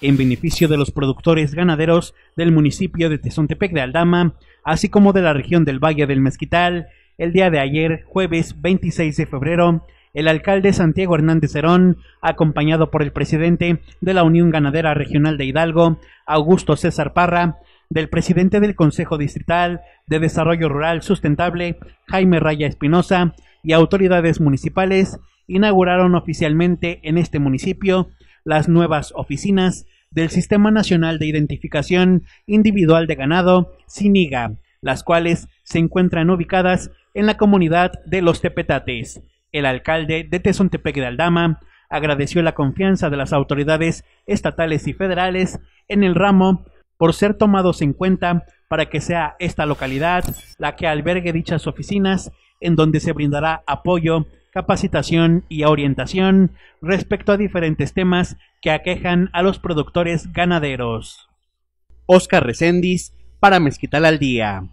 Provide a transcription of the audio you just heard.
en beneficio de los productores ganaderos del municipio de Tezontepec de Aldama, así como de la región del Valle del Mezquital. El día de ayer, jueves 26 de febrero, el alcalde Santiago Hernández Herón, acompañado por el presidente de la Unión Ganadera Regional de Hidalgo, Augusto César Parra, del presidente del Consejo Distrital de Desarrollo Rural Sustentable, Jaime Raya Espinosa, y autoridades municipales, inauguraron oficialmente en este municipio las nuevas oficinas del Sistema Nacional de Identificación Individual de Ganado, SINIGA, las cuales se encuentran ubicadas en la comunidad de Los Tepetates. El alcalde de Tezontepec de Aldama agradeció la confianza de las autoridades estatales y federales en el ramo por ser tomados en cuenta para que sea esta localidad la que albergue dichas oficinas en donde se brindará apoyo capacitación y orientación respecto a diferentes temas que aquejan a los productores ganaderos. Oscar Recendis para Mezquital al Día.